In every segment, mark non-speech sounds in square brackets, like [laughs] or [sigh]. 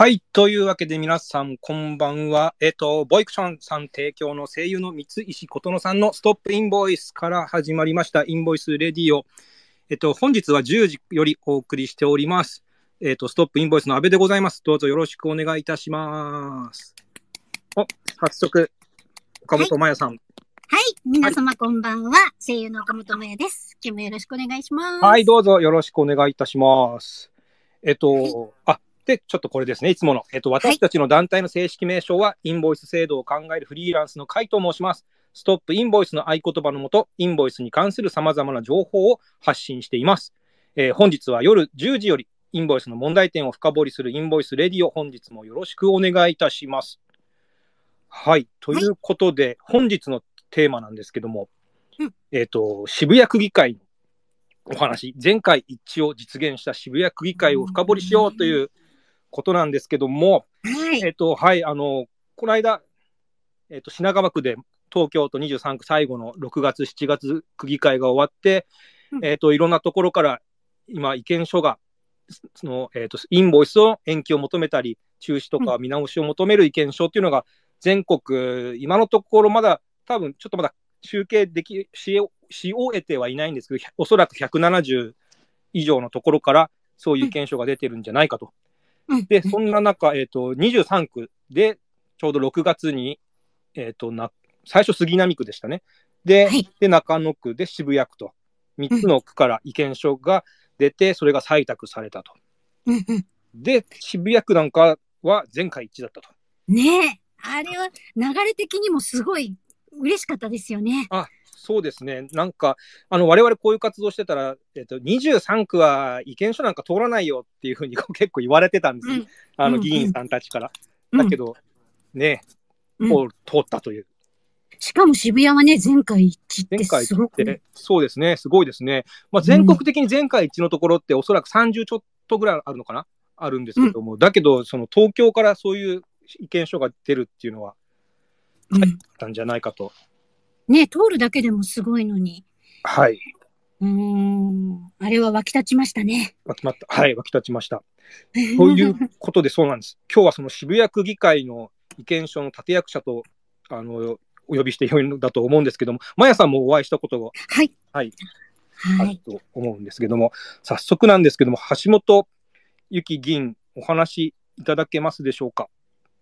はい。というわけで皆さん、こんばんは。えっと、ボイクションさん提供の声優の三石琴乃さんのストップインボイスから始まりました、インボイスレディオ。えっと、本日は10時よりお送りしております。えっと、ストップインボイスの阿部でございます。どうぞよろしくお願いいたします。お、早速、岡本真也さん。はい、皆様こんばんは。声優の岡本真也です。今日もよろしくお願いします。はい、どうぞよろしくお願いいたします。えっと、はい、あ、で、ちょっとこれですね、いつもの。えっと、私たちの団体の正式名称は、はい、インボイス制度を考えるフリーランスの会と申します。ストップインボイスの合言葉のもと、インボイスに関する様々な情報を発信しています。えー、本日は夜10時より、インボイスの問題点を深掘りするインボイスレディオ、本日もよろしくお願いいたします。はい。ということで、はい、本日のテーマなんですけども、うん、えっ、と、渋谷区議会のお話、前回一致を実現した渋谷区議会を深掘りしようということなんですけども、はい、えっと、はい、あの、この間、えっと、品川区で東京都23区最後の6月、7月区議会が終わって、うん、えっと、いろんなところから今、意見書が、その、えっと、インボイスを延期を求めたり、中止とか見直しを求める意見書っていうのが、全国、今のところまだ、多分ちょっとまだ集計でき、しし終えてはいないんですけど、おそらく170以上のところから、そういう意見書が出てるんじゃないかと。うんで、そんな中、えっ、ー、と、23区で、ちょうど6月に、えっ、ー、と、な、最初杉並区でしたね。で、はい、で、中野区で渋谷区と、3つの区から意見書が出て、それが採択されたと。で、渋谷区なんかは前回一致だったと。ねえ、あれは流れ的にもすごい嬉しかったですよね。あ、そうですね、なんか、われわれこういう活動してたら、えっと、23区は意見書なんか通らないよっていうふうに [laughs] 結構言われてたんです、うん、あの議員さんたちから。うん、だけど、ね、う通ったという。しかも渋谷はね、前回一致ってすごく、ね、前回って、そうですね、すごいですね。まあ、全国的に前回一致のところって、おそらく30ちょっとぐらいあるのかな、あるんですけども、うん、だけど、その東京からそういう意見書が出るっていうのは、あったんじゃないかと。ね、通るだけでもすごいのに。はい。うん、あれは沸き立ちましたね。沸きまった。はい、沸き立ちました。ということで、そうなんです。[laughs] 今日はその渋谷区議会の意見書の立役者と、あの、お呼びしてよいのだと思うんですけども、まやさんもお会いしたことが、はい。はい。あると思うんですけども、早速なんですけども、橋本ゆき議員、お話しいただけますでしょうか。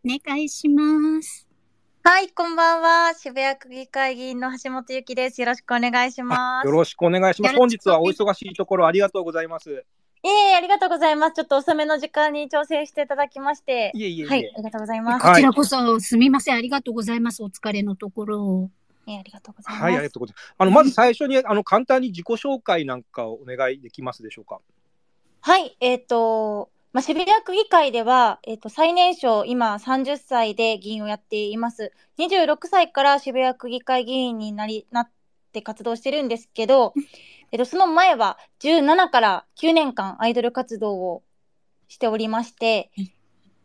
お願いします。はい、こんばんは。渋谷区議会議員の橋本由紀です。よろしくお願いします。よろしくお願いします。本日はお忙しいところありがとうございます。ええありがとうございます。ちょっと遅めの時間に調整していただきまして。いえいえはい、ありがとうございます。こちらこそ、すみません。ありがとうございます。お疲れのところえー、ありがとうございます。はい、ありがとうございます。あの、まず最初に、あの、簡単に自己紹介なんかをお願いできますでしょうか。はい、えっ、ー、と、まあ、渋谷区議会では、えー、と最年少、今30歳で議員をやっています。26歳から渋谷区議会議員になりなって活動してるんですけど、えー、とその前は17から9年間アイドル活動をしておりまして、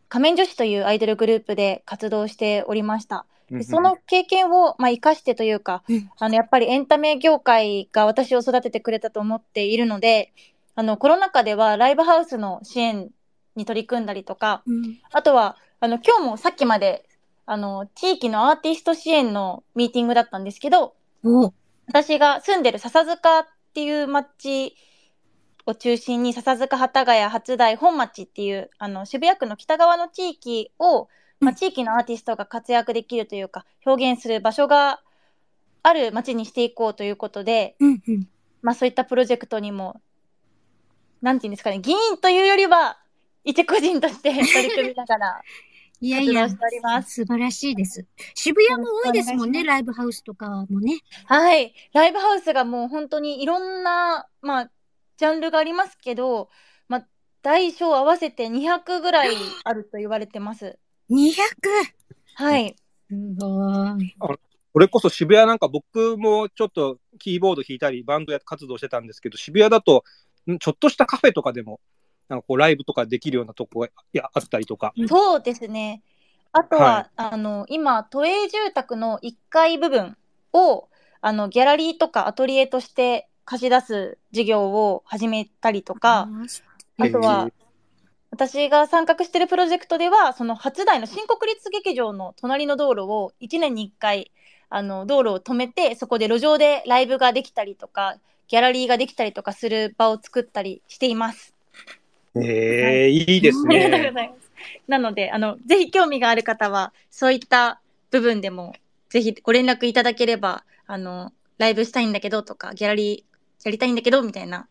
仮面女子というアイドルグループで活動しておりました。でその経験を、まあ、生かしてというか、あのやっぱりエンタメ業界が私を育ててくれたと思っているので、あのコロナ禍ではライブハウスの支援に取り組んだりとか、うん、あとはあの今日もさっきまであの地域のアーティスト支援のミーティングだったんですけど私が住んでる笹塚っていう町を中心に笹塚幡ヶ谷初台本町っていうあの渋谷区の北側の地域を、まあ、地域のアーティストが活躍できるというか、表現する場所がある町にしていこうということで、まあ、そういったプロジェクトにもなんていうんですかね、議員というよりは、一個人として [laughs] 取り組みながらいやいや、素晴らしいです。渋谷も多いですもんね、ライブハウスとかもね。はい。ライブハウスがもう本当にいろんな、まあ、ジャンルがありますけど、まあ、大小合わせて200ぐらいあると言われてます。200! はい。すごい。これこそ渋谷なんか僕もちょっとキーボード弾いたりバンドや活動してたんですけど渋谷だとちょっとしたカフェとかでも、なんかこうライブとかできるようなとこがあったりとか。そうですね。あとは、はい、あの今都営住宅の1階部分をあのギャラリーとかアトリエとして貸し出す事業を始めたりとか、あとは、私が参画してるプロジェクトではその初代の新国立劇場の隣の道路を1年に1回あの道路を止めてそこで路上でライブができたりとかギャラリーができたりとかする場を作ったりしています。えー、い、いですね。ありがとうございます。なので、あの、ぜひ興味がある方は、そういった部分でも、ぜひご連絡いただければ、あの、ライブしたいんだけどとか、ギャラリーやりたいんだけど、みたいな、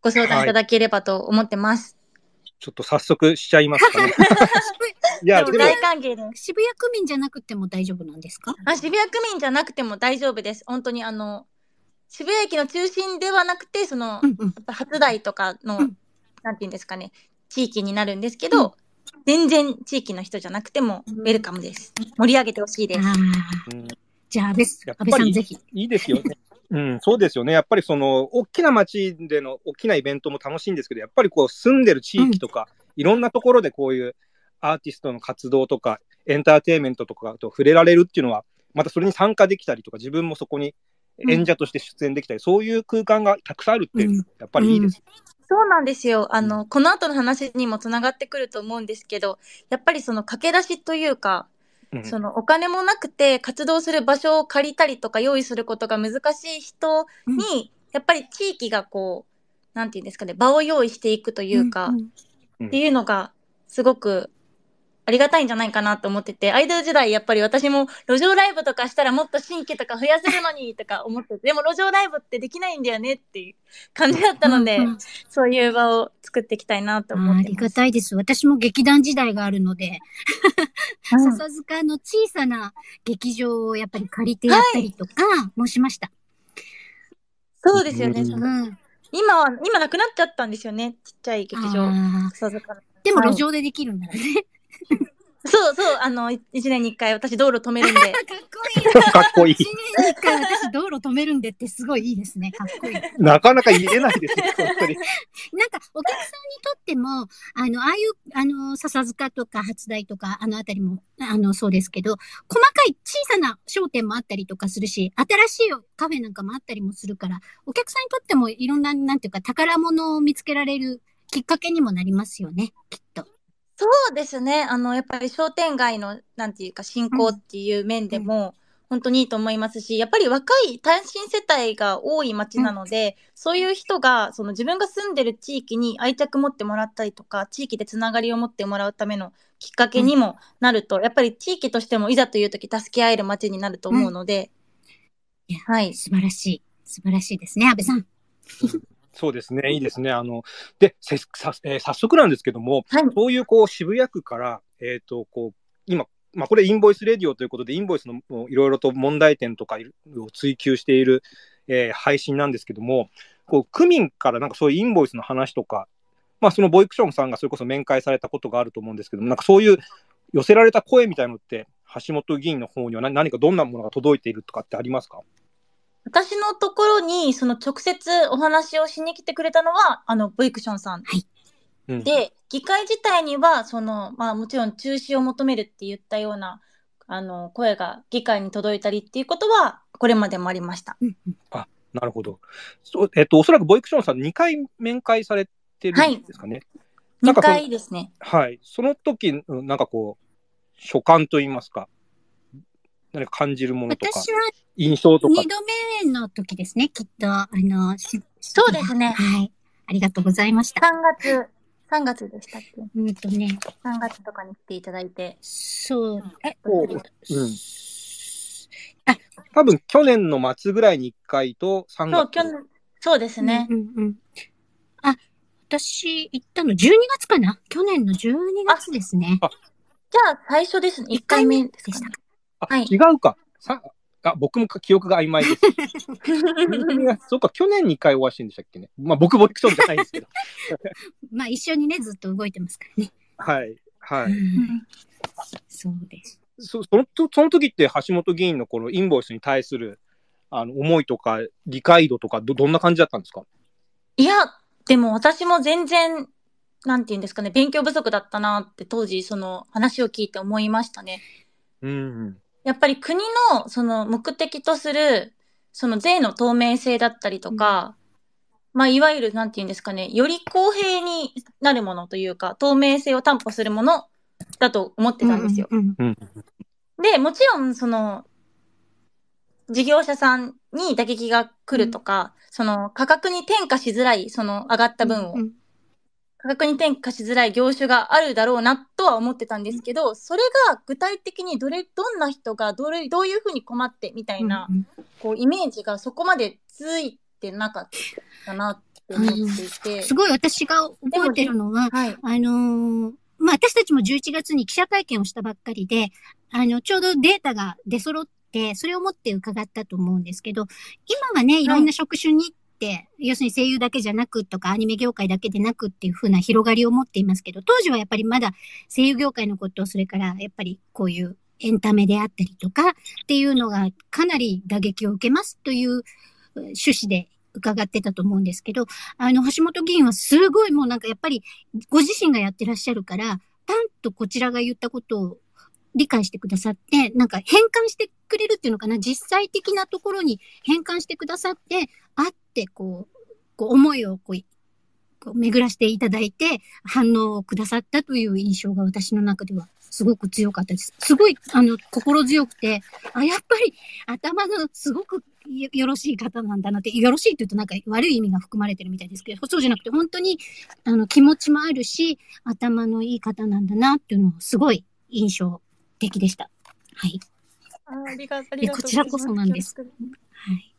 ご相談いただければと思ってます。はい、ちょっと早速しちゃいますかね。[laughs] いや、大歓迎です。渋谷区民じゃなくても大丈夫なんですかあ渋谷区民じゃなくても大丈夫です。本当にあの、渋谷駅の中心ではなくてその、うんうん、初台とかの、うん、なんていうんですかね地域になるんですけど、全然地域の人じゃなくてもウェルカムです。盛り上げてほしいです。じゃあです。やっぱりいいですよね。[laughs] うん、そうですよね。やっぱりその、大きな街での大きなイベントも楽しいんですけど、やっぱりこう、住んでる地域とか、うん、いろんなところでこういうアーティストの活動とか、エンターテインメントとかと触れられるっていうのは、またそれに参加できたりとか、自分もそこに演者として出演できたり、うん、そういう空間がたくさんあるって、やっぱりいいです。そうなんですよ。あの、この後の話にもつながってくると思うんですけど、やっぱりその駆け出しというか、そのお金もなくて活動する場所を借りたりとか用意することが難しい人に、やっぱり地域がこう、何て言うんですかね、場を用意していくというか、っていうのがすごくありがたいんじゃないかなと思ってて、アイドル時代やっぱり私も路上ライブとかしたらもっと新規とか増やせるのにとか思ってて、でも路上ライブってできないんだよねっていう感じだったので、そういう場を作っていきたいなと思ってあ。ありがたいです。私も劇団時代があるので、笹塚の小さな劇場をやっぱり借りてやったりとか申しました。そうですよね。うん今は、今なくなっちゃったんですよね。ちっちゃい劇場。でも路上でできるんだよね。[laughs] そうそう、あの、1年に1回私道路止めるんで。[laughs] かっこいい。かっこいい。1年に1回私道路止めるんでってすごいいいですね。かっこいい。なかなか言えないですよ、[laughs] 本当に。なんかお客さんにとっても、あの、ああいう、あの、笹塚とか初台とか、あのあたりも、あの、そうですけど、細かい小さな商店もあったりとかするし、新しいカフェなんかもあったりもするから、お客さんにとってもいろんな、なんていうか、宝物を見つけられるきっかけにもなりますよね、きっと。そうですねあのやっぱり商店街のなんていうか振興っていう面でも、本当にいいと思いますしやっぱり若い単身世帯が多い町なので、そういう人がその自分が住んでる地域に愛着持ってもらったりとか地域でつながりを持ってもらうためのきっかけにもなると、やっぱり地域としてもいざという時助け合える町になると思うので、いやはい、素晴らしい素晴らしいですね安部さん。[laughs] そうですね、いいですね。あの、で、せさえー、早速なんですけども、はい、そういうこう渋谷区から、えっ、ー、と、こう、今、まあ、これインボイスレディオということで、インボイスのいろいろと問題点とかを追求している、えー、配信なんですけども、こう、区民からなんかそういうインボイスの話とか、まあ、そのボイクションさんがそれこそ面会されたことがあると思うんですけども、なんかそういう寄せられた声みたいのって、橋本議員の方には何かどんなものが届いているとかってありますか私のところに、その直接お話をしに来てくれたのは、あの、ボイクションさん。はいうん、で、議会自体には、その、まあもちろん中止を求めるって言ったような、あの、声が議会に届いたりっていうことは、これまでもありました。あ、なるほど。そえっと、おそらくボイクションさん2回面会されてるんですかね。はい、2回ですね。はい。その時、なんかこう、所感といいますか、何か感じるものとか、私は印象とか。二度目の時ですね、きっと。あの、しそうですね。はい。ありがとうございました。3月、三月でしたっけうんとね。3月とかに来ていただいて。そう。え、ううん。あ、多分去年の末ぐらいに1回と3月。そう、去年、そうですね。うんうん、うん、あ、私行ったの12月かな去年の12月ですね。あじゃあ最初ですね。1回目ですか、ね、あ、はい、違うか。さあ僕も記憶が曖昧です。[laughs] そうか、去年2回お会いしてんでしたっけね。まあ僕も行くそうじゃないんですけど。[laughs] まあ一緒にね、ずっと動いてますからね。はい、はい。[laughs] そうです。そそのその時って橋本議員のこのインボイスに対するあの思いとか理解度とかどどんな感じだったんですかいやでも私も全然なんていうんですかね勉強不足だったなって当時その話を聞いて思いましたね。うん、やっぱり国のその目的とするその税の透明性だったりとか、うん、まあ、いわゆるなんて言うんですかね、より公平になるものというか、透明性を担保するものだと思ってたんですよ。うんうん、で、もちろん、その、事業者さんに打撃が来るとか、うん、その価格に転嫁しづらい、その上がった分を。うん価格に転嫁しづらい業種があるだろうなとは思ってたんですけど、それが具体的にどれどんな人がどれどういうふうに困ってみたいな、こうイメージがそこまでついてなかったなって思っていて。すごい私が覚えてるのは、はい、あのー、まあ、私たちも11月に記者会見をしたばっかりで、あの、ちょうどデータが出揃って、それを持って伺ったと思うんですけど、今はね、いろんな職種に、要するに声優だけじゃなくとか、アニメ業界だけでなくっていう風な広がりを持っていますけど、当時はやっぱりまだ声優業界のこと、それからやっぱりこういうエンタメであったりとかっていうのがかなり打撃を受けますという趣旨で伺ってたと思うんですけど、あの、橋本議員はすごいもうなんかやっぱりご自身がやってらっしゃるから、パンとこちらが言ったことを理解してくださって、なんか変換してくれるっていうのかな、実際的なところに変換してくださって、あってこう、こう思いをこう、こう巡らしていただいて、反応をくださったという印象が私の中ではすごく強かったです。すごい、あの、心強くて、あ、やっぱり頭のすごくよろしい方なんだなって、よろしいって言うとなんか悪い意味が含まれてるみたいですけど、そうじゃなくて本当にあの気持ちもあるし、頭のいい方なんだなっていうのをすごい印象敵でした。はい。ありがありがとうこちらこそなんです。はい。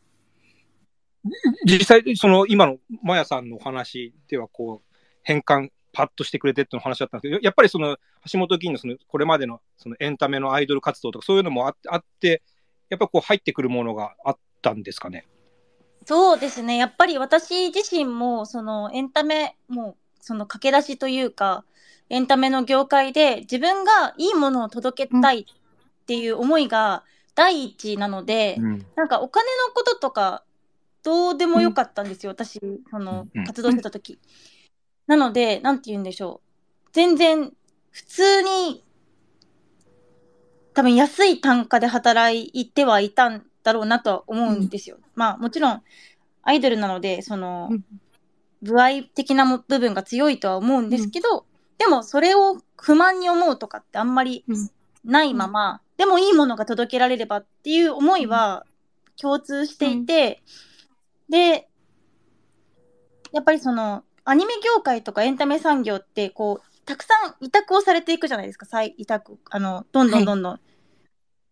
実際、その今のマヤさんのお話では、こう、変換、パッとしてくれてっての話だったんですけど、やっぱりその橋本議員のそのこれまでのそのエンタメのアイドル活動とか、そういうのもあって、やっぱこう入ってくるものがあったんですかね。そうですね。やっぱり私自身も、そのエンタメ、もう、その駆け出しというか、エンタメの業界で自分がいいものを届けたいっていう思いが第一なので、うん、なんかお金のこととかどうでもよかったんですよ、うん、私その活動してた時、うん、なので何て言うんでしょう全然普通に多分安い単価で働いてはいたんだろうなとは思うんですよ、まあもちろんアイドルなのでその、部合的な部分が強いとは思うんですけど、でもそれを不満に思うとかってあんまりないまま、うん、でもいいものが届けられればっていう思いは共通していて、うん、で、やっぱりそのアニメ業界とかエンタメ産業ってこうたくさん委託をされていくじゃないですか再委託あのどんどんどんどん、は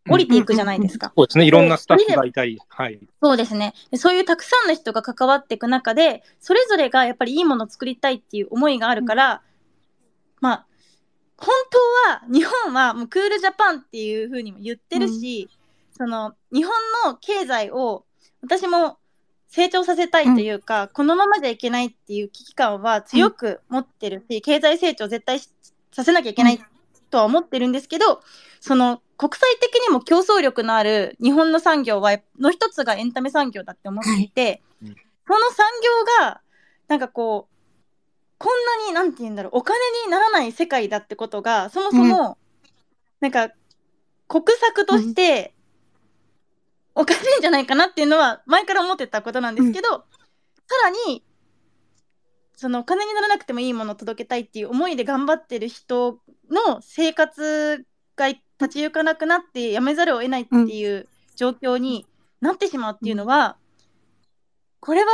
い、降りていくじゃないですか、そうですねいろんなスタッフがいたり、はい、そうですねそういうたくさんの人が関わっていく中でそれぞれがやっぱりいいものを作りたいっていう思いがあるから、うんまあ本当は日本はもうクールジャパンっていうふうにも言ってるし、うん、その日本の経済を私も成長させたいというか、うん、このままじゃいけないっていう危機感は強く持ってるし、うん、経済成長絶対させなきゃいけないとは思ってるんですけどその国際的にも競争力のある日本の産業はの一つがエンタメ産業だって思っていて、その産業がなんかこうこんなになんて言うんだろうお金にならない世界だってことがそもそも、うん、なんか国策としておかしいんじゃないかなっていうのは前から思ってたことなんですけど、うん、さらにそのお金にならなくてもいいものを届けたいっていう思いで頑張ってる人の生活が立ち行かなくなってやめざるを得ないっていう状況になってしまうっていうのは、これは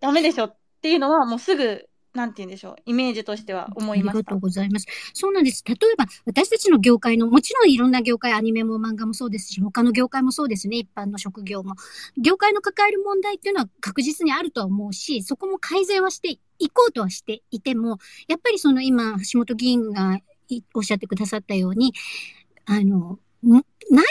ダメでしょっっていうのはもうすぐなんて言うんでしょう、イメージとしては思いましありがとうございます。そうなんです。例えば、私たちの業界の、もちろんいろんな業界、アニメも漫画もそうですし、他の業界もそうですね、一般の職業も。業界の抱える問題っていうのは確実にあるとは思うし、そこも改善はしていこうとはしていても、やっぱりその今、橋本議員がおっしゃってくださったように、あの、内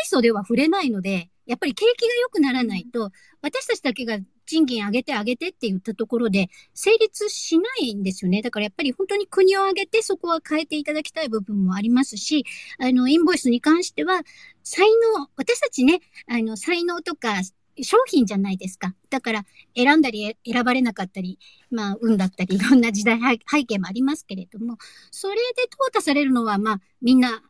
装では触れないので、やっぱり景気が良くならないと、私たちだけが賃金上げて上げてって言ったところで、成立しないんですよね。だからやっぱり本当に国を挙げてそこは変えていただきたい部分もありますし、あの、インボイスに関しては、才能、私たちね、あの、才能とか、商品じゃないですか。だから、選んだり選ばれなかったり、まあ、運だったり、いろんな時代背景もありますけれども、それで淘汰されるのは、まあ、みんな、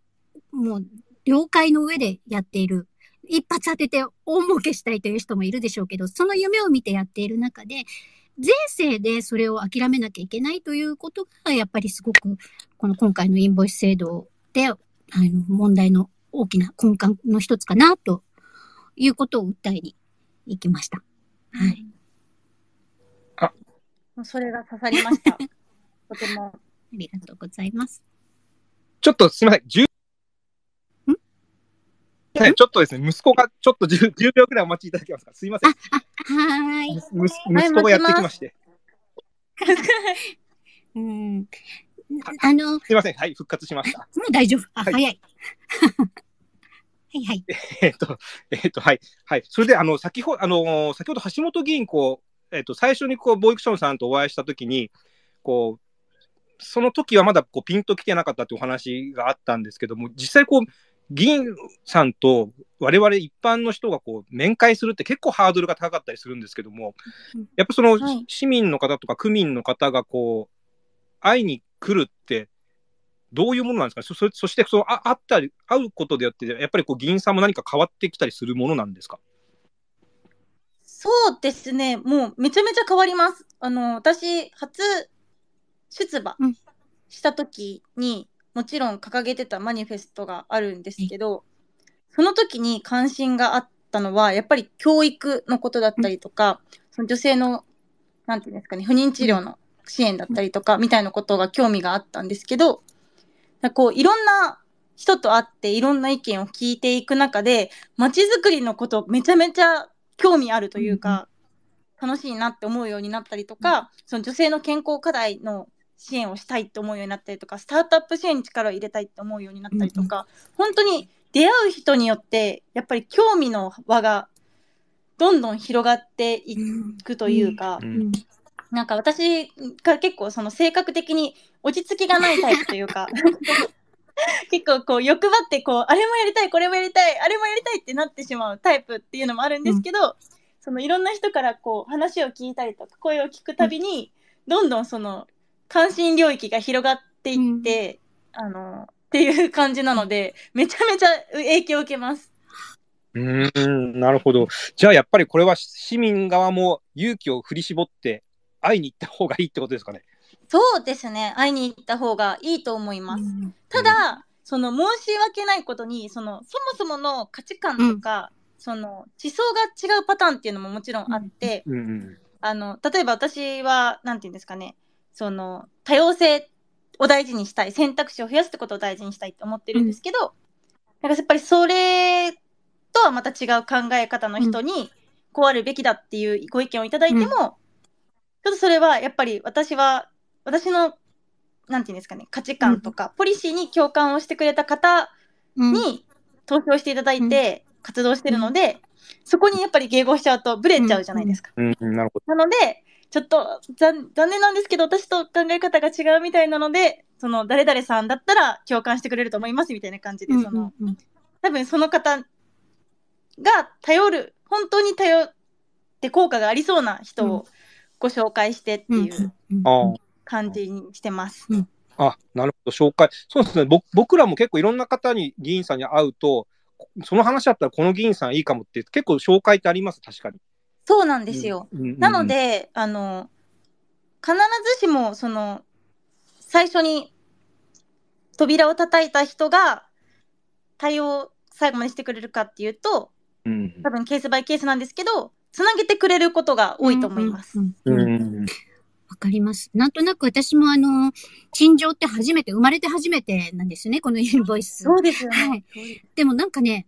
もう、了解の上でやっている一発当てて大儲けしたいという人もいるでしょうけど、その夢を見てやっている中で、前世でそれを諦めなきゃいけないということが、やっぱりすごく、この今回のインボイス制度で、あの、問題の大きな根幹の一つかな、ということを訴えに行きました。はい。あそれが刺さりました。とても。ありがとうございます。ちょっとすみません。ちょっとですね、息子がちょっと [laughs] 十0秒くらいお待ちいただけますか。すいません。はい。息子がやってきまして。[laughs] うん。あの、すいません。はい、復活しました。もう大丈夫。はい、早い。[laughs] はいはい。えっと、えー、っと、はい。はい。それで、あの、先ほど、あの、先ほど橋本議員、こう、えー、っと、最初にこう、ボイクションさんとお会いしたときに、こう、その時はまだこうピンときてなかったってお話があったんですけども、実際こう、議員さんと我々一般の人がこう面会するって結構ハードルが高かったりするんですけども、やっぱその市民の方とか区民の方がこう、会いに来るってどういうものなんですかそそしてそのあ会ったり、会うことであって、やっぱりこう議員さんも何か変わってきたりするものなんですかそうですね、もうめちゃめちゃ変わります。あの私、初出馬した時に、もちろん掲げてたマニフェストがあるんですけど、その時に関心があったのは、やっぱり教育のことだったりとか、その女性の、何て言うんですかね、不妊治療の支援だったりとか、みたいなことが興味があったんですけど、こう、いろんな人と会っていろんな意見を聞いていく中で、まちづくりのことめちゃめちゃ興味あるというか、楽しいなって思うようになったりとか、その女性の健康課題の支援をしたいと思うようになったりとかスタートアップ支援に力を入れたいって思うようになったりとか、うん本当に出会う人によってやっぱり興味の輪がどんどん広がっていくというか、うんうん、なんか私が結構その性格的に落ち着きがないタイプというか [laughs] 結構こう欲張ってこうあれもやりたいこれもやりたいあれもやりたいってなってしまうタイプっていうのもあるんですけど、うん、そのいろんな人からこう話を聞いたりとか声を聞くたびに、どんどんその関心領域が広がっていって、うん、あのっていう感じなのでめちゃめちゃ影響を受けます。うんなるほど。じゃあやっぱりこれは市民側も勇気を振り絞って会いに行った方がいいってことですかね。そうですね会いに行った方がいいと思います。うん、ただ、その申し訳ないことにそのそもそもの価値観とか、うん、その思想が違うパターンっていうのももちろんあって、うんうん、あの例えば私は何て言うんですかねその多様性を大事にしたい選択肢を増やすってことを大事にしたいって思ってるんですけど、うん、なんかやっぱりそれとはまた違う考え方の人にこうあるべきだっていうご意見をいただいても、うん、ちょっとそれはやっぱり私は私のなんていうんですかね価値観とか、ポリシーに共感をしてくれた方に投票していただいて活動してるので、そこにやっぱり迎合しちゃうとブレちゃうじゃないですか。なのでちょっと残念なんですけど、私と考え方が違うみたいなので、その誰々さんだったら共感してくれると思いますみたいな感じで、その、うんうん、多分その方が頼る、本当に頼って効果がありそうな人をご紹介してっていう感じにしてます。あなるほど、紹介。そうですね僕、僕らも結構いろんな方に議員さんに会うと、その話だったらこの議員さんいいかもって、結構紹介ってあります、確かに。そうなんですよ。うんうんうん、なのであの必ずしもその最初に扉を叩いた人が対応最後までしてくれるかっていうと、うん、多分ケースバイケースなんですけどつなげてくれることが多いと思います。わかります。なんとなく私もあの、陳情って初めて、生まれて初めてなんですね、このインボイス。そうですよね。はい。でもなんかね、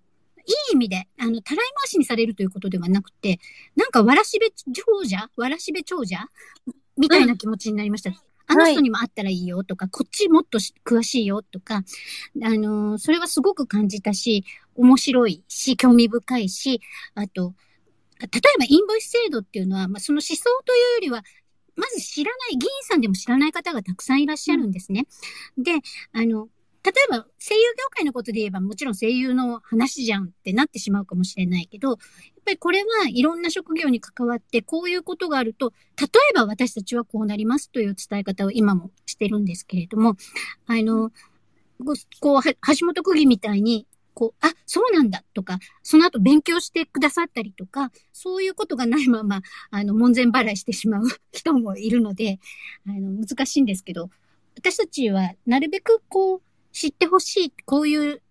いい意味で、あの、たらい回しにされるということではなくて、なんかわらしべ長者わらしべ長者みたいな気持ちになりました。うんあの人にも会ったらいいよとか、はい、こっちもっと詳しいよとか、あのー、それはすごく感じたし、面白いし、興味深いし、あと、例えばインボイス制度っていうのは、まあ、その思想というよりは、まず知らない、議員さんでも知らない方がたくさんいらっしゃるんですね。うん、で、あの、例えば声優業界のことで言えばもちろん声優の話じゃんってなってしまうかもしれないけど、やっぱりこれはいろんな職業に関わってこういうことがあると、例えば私たちはこうなりますという伝え方を今もしてるんですけれども、あの、こう、橋本区議みたいに、こう、あ、そうなんだとか、その後勉強してくださったりとか、そういうことがないまま、あの、門前払いしてしまう人もいるので、あの、難しいんですけど、私たちはなるべくこう、知ってほしい、こういう、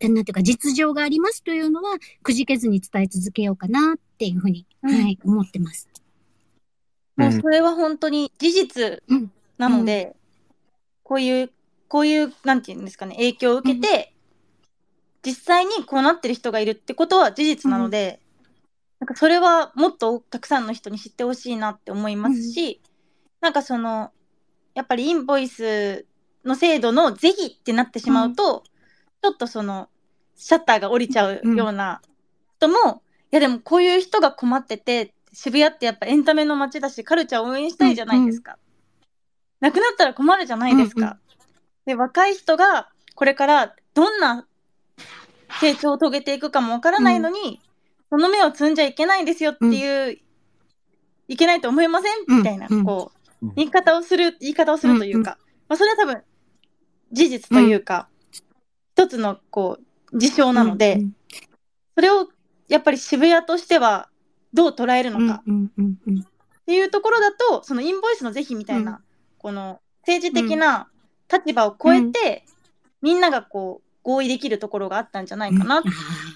なんていうか、実情がありますというのは、くじけずに伝え続けようかなっていうふうに、うん、はい、思ってます。もうそれは本当に事実なので、うんうん、こういう、こういう、なんていうんですかね、影響を受けて、実際にこうなってる人がいるってことは事実なので、なんかそれはもっとたくさんの人に知ってほしいなって思いますし、うん、なんかそのやっぱりインボイスの制度の是非ってなってしまうと、うん、ちょっとそのシャッターが降りちゃうような人も、うん、いやでもこういう人が困ってて渋谷ってやっぱエンタメの街だしカルチャーを応援したいじゃないですか。うんうん、なくなったら困るじゃないですか。うんうん、で若い人がこれからどんな成長を遂げていくかもわからないのに、うん、その目を摘んじゃいけないんですよっていう、うん、いけないと思いませんみたいな、こう言い方をする言い方をするというか、まあ、それは多分事実というか、うん、一つのこう事象なので、うんうん、それをやっぱり渋谷としてはどう捉えるのかっていうところだとそのインボイスの是非みたいな、うん、この政治的な立場を超えて、みんながこう合意できるところがあったんじゃないかな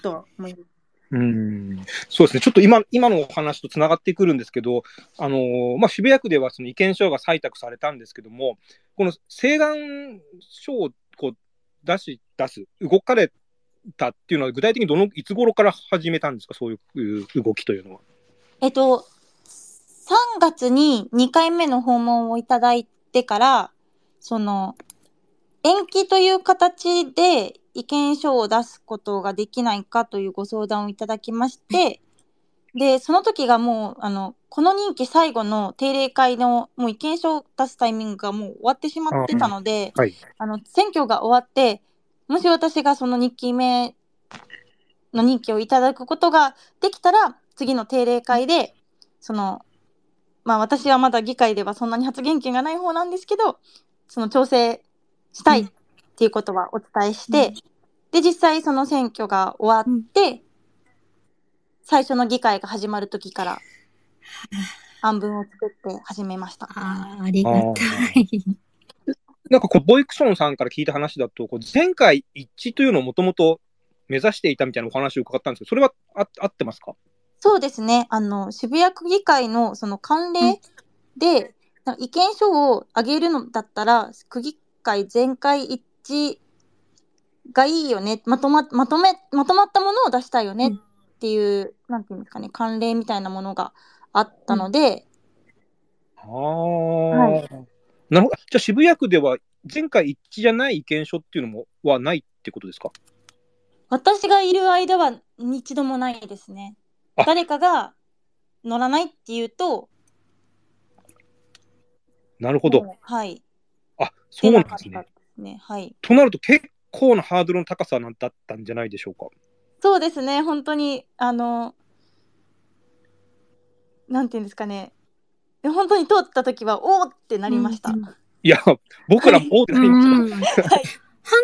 とは思います。うんそうですね、ちょっと今今のお話とつながってくるんですけど、あのー、まあ、渋谷区ではその意見書が採択されたんですけども、この請願書をこう出し出す、動かれたっていうのは、具体的にどのいつ頃から始めたんですか、そういう動きというのは。えっと、3月に2回目の訪問をいただいてから、その延期という形で意見書を出すことができないかというご相談をいただきまして、[laughs] で、その時がもう、あの、この任期最後の定例会の、もう意見書を出すタイミングがもう終わってしまってたので、あはい、あの、選挙が終わって、もし私がその2期目の任期をいただくことができたら、次の定例会で、その、まあ私はまだ議会ではそんなに発言権がない方なんですけど、その調整したいっていうことはお伝えして、うん、で、実際その選挙が終わって、うん、最初の議会が始まる時から、案文を作って始めました。ああ、ありがたい。なんかこう、ボイクションさんから聞いた話だと、こう前回一致というのをもともと目指していたみたいなお話を伺ったんですけど、それはあ合ってますかそうですね。あの、渋谷区議会のその慣例で、うん、意見書を上げるのだったら、区議会全会一ちがいいよねまとままとめまとまったものを出したいよねっていう、うん、なんていうんですかね慣例みたいなものがあったので、うん、はい、なるほどじゃあ渋谷区では前回一致じゃない意見書っていうのもはないってことですか私がいる間は一度もないですね。誰かが乗らないって言うと。なるほど。はい。あ、そうなんですね。ね。はい。となると結構なハードルの高さだったんじゃないでしょうか。そうですね、本当に、あの、なんていうんですかね、本当に通った時は、おおってなりました。いや、僕らもおってなりました。反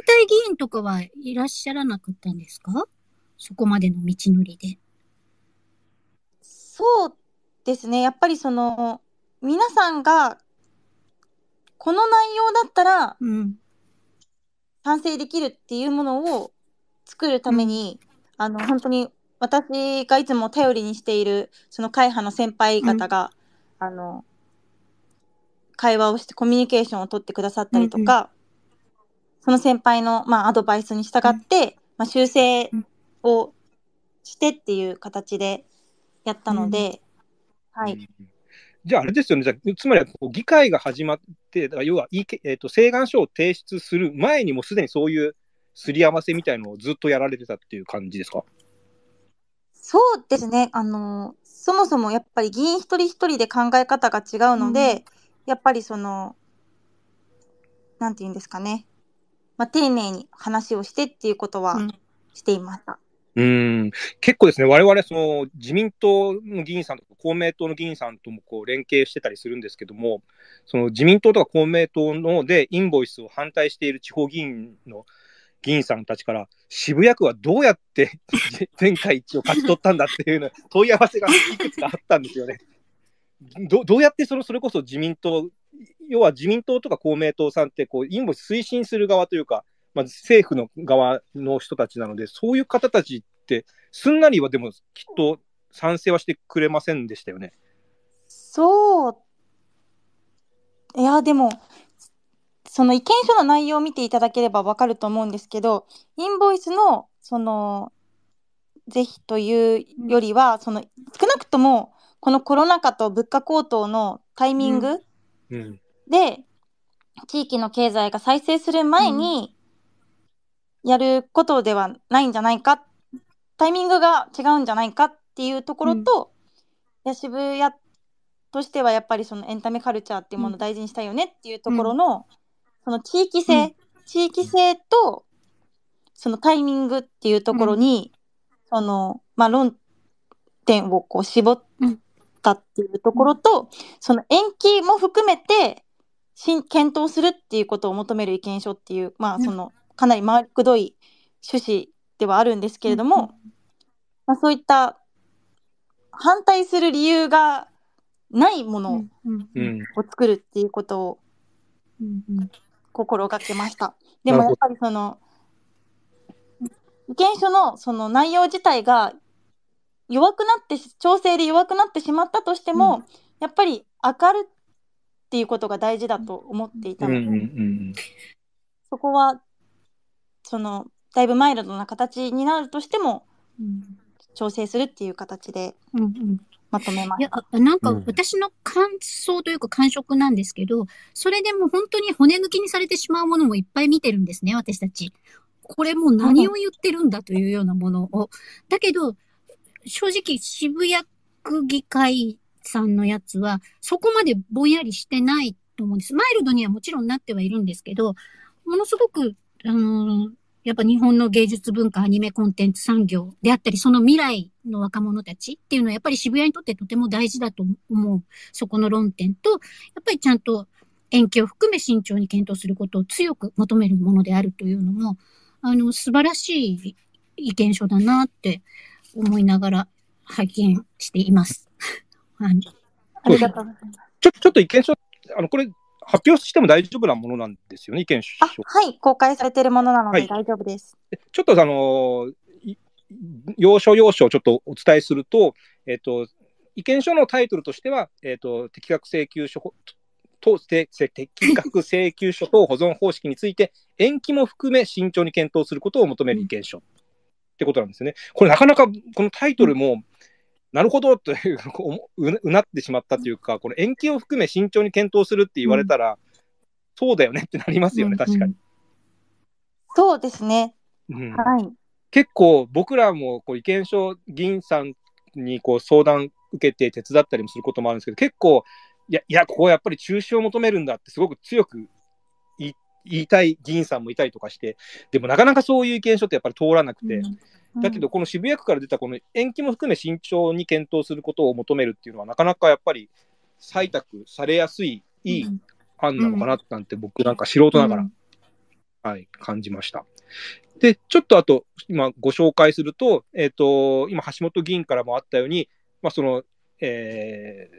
対議員とかはいらっしゃらなかったんですかそこまでの道のりで。そうですね、やっぱりその、皆さんが、この内容だったら、うん、完成できるっていうものを作るために、うん、あの本当に私がいつも頼りにしているその会派の先輩方が、うん、あの会話をしてコミュニケーションを取ってくださったりとか、うん、その先輩の、まあ、アドバイスに従って、まあ、修正をしてっていう形でやったので、はい。じゃあ、あれですよね、じゃつまり議会が始まって、だから要は、えーと、請願書を提出する前にもすでにそういうすり合わせみたいのをずっとやられてたっていう感じですかそうですね、あのそもそもやっぱり議員一人一人で考え方が違うので、うん、やっぱりその、なんていうんですかね、まあ、丁寧に話をしてっていうことはしていました。うんうん結構ですね、我々その自民党の議員さんとか公明党の議員さんともこう連携してたりするんですけども、その自民党とか公明党のでインボイスを反対している地方議員の議員さんたちから、渋谷区はどうやって [laughs] 前回一応勝ち取ったんだっていうの問い合わせがいくつかあったんですよね。どどうやってそのそれこそ自民党、要は自民党とか公明党さんってこうインボイス推進する側というか、まあ、政府の側の人たちなので、そういう方たち、すんなりはでもきっと賛成はしてくれませんでしたよね。そう。いや、でも、その意見書の内容を見ていただければわかると思うんですけど、インボイスの、その、是非というよりは、その、少なくとも、このコロナ禍と物価高騰のタイミングで、地域の経済が再生する前にやることではないんじゃないかっタイミングが違うんじゃないかっていうところと、うん、渋谷としてはやっぱりそのエンタメカルチャーっていうものを大事にしたいよねっていうところの、うん、その地域性、うん、地域性とそのタイミングっていうところに、うん、そのまあ、論点をこう絞ったっていうところと、その延期も含めてし検討するっていうことを求める意見書っていうまあそのかなり回りくどい趣旨ではあるんですけれども、うん、まあ、そういった反対する理由がないものを作るっていうことを心がけました。でもやっぱりその意見書のその内容自体が弱くなって調整で弱くなってしまったとしても、うん、やっぱり明るっていうことが大事だと思っていたので、うんうんうん、そこはそのだいぶマイルドな形になるとしても、調整するっていう形でまとめます。いや、なんか私の感想というか感触なんですけど、それでも本当に骨抜きにされてしまうものもいっぱい見てるんですね、私たち。これもう何を言ってるんだというようなものを。だけど、正直渋谷区議会さんのやつは、そこまでぼんやりしてないと思うんです。マイルドにはもちろんなってはいるんですけど、ものすごく、あのー、やっぱ日本の芸術文化、アニメコンテンツ産業であったり、その未来の若者たちっていうのはやっぱり渋谷にとってとても大事だと思う。そこの論点と、やっぱりちゃんと延期を含め慎重に検討することを強く求めるものであるというのも、あの、素晴らしい意見書だなって思いながら拝見しています。あありがとうございます。ちょ、ちょっと意見書、あの、これ、発表しても大丈夫なものなんですよね、意見書。はい、公開されているものなので大丈夫です。はい、ちょっとあの要所要所ちょっとお伝えすると、えっ、と、意見書のタイトルとしては、えっ、と、適格請求書と適格請求書等保存方式について、[laughs] 延期も含め慎重に検討することを求める意見書ってことなんですね。これ、なかなかこのタイトルもなるほどといううなってしまったというか、この延期を含め慎重に検討するって言われたら、うん、そうだよねってなりますよね、確かに。うんそうですね、うん、はい、結構、僕らもこう意見書、議員さんにこう相談受けて手伝ったりもすることもあるんですけど、結構、いや、いやここはやっぱり中止を求めるんだって、すごく強く言いたい議員さんもいたりとかして、でもなかなかそういう意見書ってやっぱり通らなくて。うんだけど、この渋谷区から出たこの延期も含め慎重に検討することを求めるっていうのは、なかなかやっぱり採択されやすい、いい案なのかななんて、僕なんか素人ながら、はい、感じました。で、ちょっとあと、今ご紹介すると、えっ、ー、と、今、橋本議員からもあったように、まあ、その、え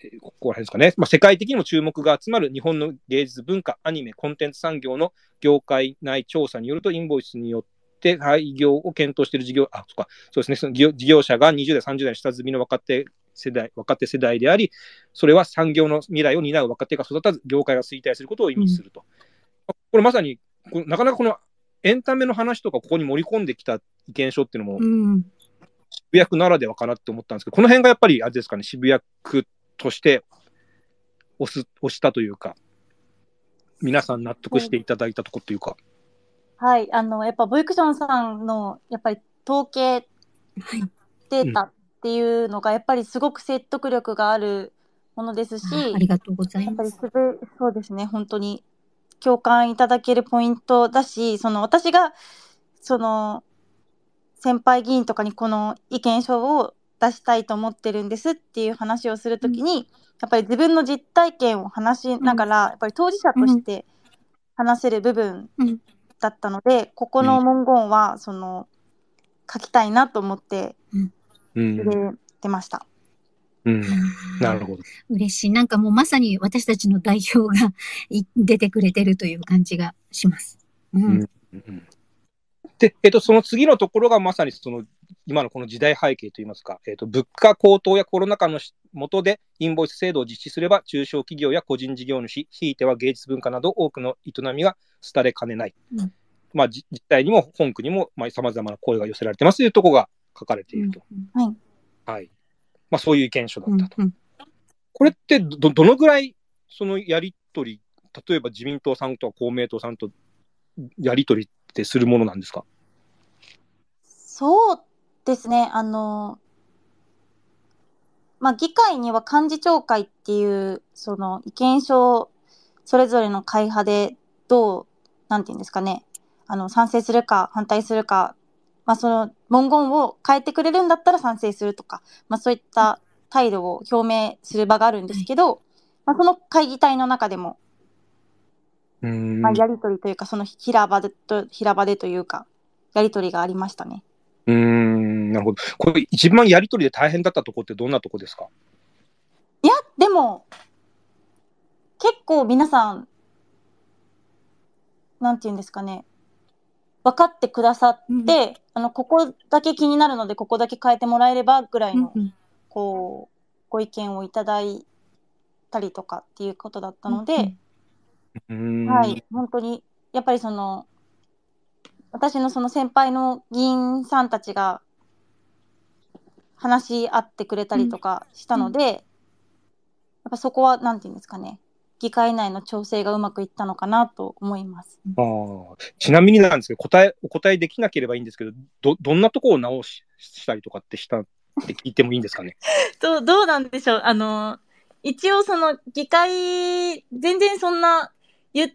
ー、ここら辺ですかね、まあ、世界的にも注目が集まる日本の芸術、文化、アニメ、コンテンツ産業の業界内調査によると、インボイスによっって廃業を検討している事業、あ、そっか、そうですね、その事業者が20代、30代の下積みの若手世代、若手世代であり、それは産業の未来を担う若手が育たず、業界が衰退することを意味すると。うん、これまさに、なかなかこのエンタメの話とか、ここに盛り込んできた意見書っていうのも、うん、渋谷区ならではかなって思ったんですけど、この辺がやっぱり、あれですかね、渋谷区として押す押したというか、皆さん納得していただいたとこというか。はい、あの、やっぱ、ボイクションさんの、やっぱり統計、データっていうのが、やっぱりすごく説得力があるものですし、ありがとうございます。やっぱりそうですね、本当に共感いただけるポイントだし、その私が、その、先輩議員とかにこの意見書を出したいと思ってるんですっていう話をするときに、うん、やっぱり自分の実体験を話しながら、うん、やっぱり当事者として話せる部分だったのでここの文言はその、書きたいなと思って入れてました。うん、なるほど。嬉しい。なんかもうまさに私たちの代表が [laughs] 出てくれてるという感じがします。うん。で、えっと、その次のところがまさにその今のこの時代背景といいますか、えっと、物価高騰やコロナ禍の元でインボイス制度を実施すれば、中小企業や個人事業主、ひいては芸術文化など多くの営みが廃れかねない。うん、まあ、実態にも本区にもさまざ、まな声が寄せられてますというところが書かれていると。うん、はい、はいまあ、そういう意見書だったと。うんうん、これってどどのぐらいそのやり取り、例えば自民党さんとか公明党さんとやり取りってするものなんですかそうですね。あのまあ、議会には幹事長会っていうその意見書をそれぞれの会派でどうなんていうんですかねあの賛成するか反対するか、まあ、その文言を変えてくれるんだったら賛成するとか、まあ、そういった態度を表明する場があるんですけど、まあ、その会議体の中でも、まあ、やり取りというかその平場でと平場でというかやり取りがありましたね。うんなるほど。これ、一番やり取りで大変だったとこってどんなとこですかいや、でも、結構皆さん、なんていうんですかね、分かってくださって、うん、あのここだけ気になるのでここだけ変えてもらえればぐらいの、うん、こうご意見をいただいたりとかっていうことだったので、うん、はい本当にやっぱりその私のその先輩の議員さんたちが話し合ってくれたりとかしたので、うんうん、やっぱそこは何て言うんですかね議会内の調整がうまくいったのかなと思いますあちなみになんですけど答えお答えできなければいいんですけどどどんなとこを直ししたりとかってしたって聞いてもいいんですかね [laughs] どどうなんでしょうあの一応その議会全然そんな言っ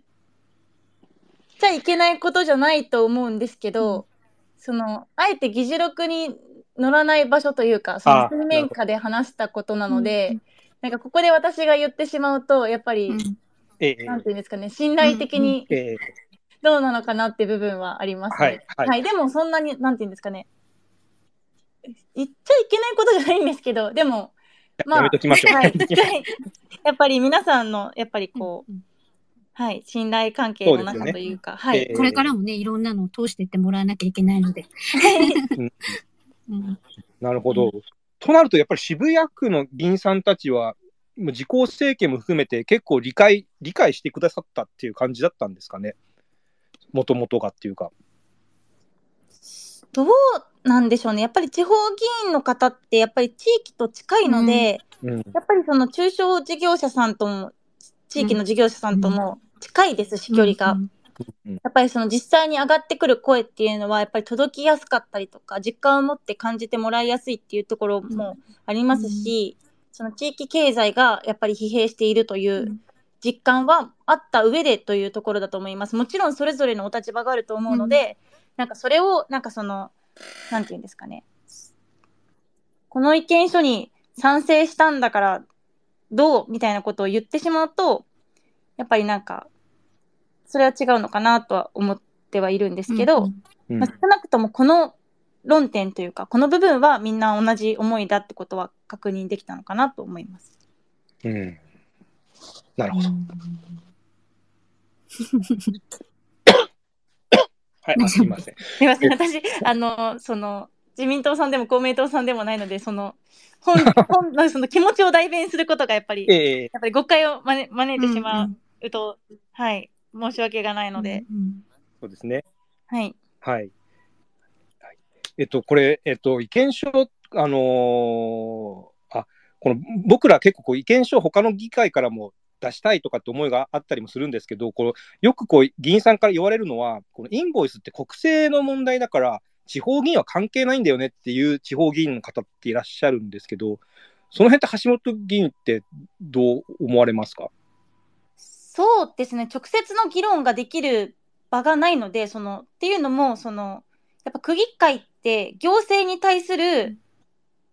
ちゃいけないことじゃないと思うんですけど、うん、そのあえて議事録に乗らない場所というか、その水面下で話したことなので、なんかここで私が言ってしまうと、やっぱり、なんていうんですかね、信頼的にどうなのかなって部分はありますね。はい、はい、でもそんなに、なんていうんですかね、言っちゃいけないことじゃないんですけど、でも、まあ、やめときましょう。はい、[laughs] やっぱり皆さんの、やっぱりこう、はい、信頼関係の中というか、うね、はい、えー、これからもね、いろんなのを通していってもらわなきゃいけないので。[laughs] なるほど。となると、やっぱり渋谷区の議員さんたちは、もう自公政権も含めて結構理解理解してくださったっていう感じだったんですかね、もともとがっていうか。どうなんでしょうね、やっぱり地方議員の方って、やっぱり地域と近いので、うんうん、やっぱりその中小事業者さんとも、地域の事業者さんとも近いですし、距離が。うんやっぱりその実際に上がってくる声っていうのはやっぱり届きやすかったりとか実感を持って感じてもらいやすいっていうところもありますし、その地域経済がやっぱり疲弊しているという実感はあった上でというところだと思います。もちろんそれぞれのお立場があると思うので、うん、なんかそれをなんかその何て言うんですかねこの意見書に賛成したんだからどうみたいなことを言ってしまうとやっぱりなんかそれは違うのかなとは思ってはいるんですけど、うん、まあ、少なくともこの論点というかこの部分はみんな同じ思いだってことは確認できたのかなと思います。うん、なるほど。はい、[laughs] すみません。すみません、私、あの、その、自民党さんでも公明党さんでもないので、その、本 [laughs] 本のその気持ちを代弁することがやっぱり、えー、やっぱり誤解を招招いてしまうと、うんうん、はい、申し訳がないので。うんうん、そうですね。はい。はい。えっと、これ、えっと、意見書、あのー、あ、この、僕ら結構こう、意見書、他の議会からも出したいとかって思いがあったりもするんですけど、このよくこう議員さんから言われるのは、このインボイスって国政の問題だから、地方議員は関係ないんだよねっていう地方議員の方っていらっしゃるんですけど、その辺って橋本議員ってどう思われますかそうですね直接の議論ができる場がないのでそのっていうのもそのやっぱ区議会って行政に対する、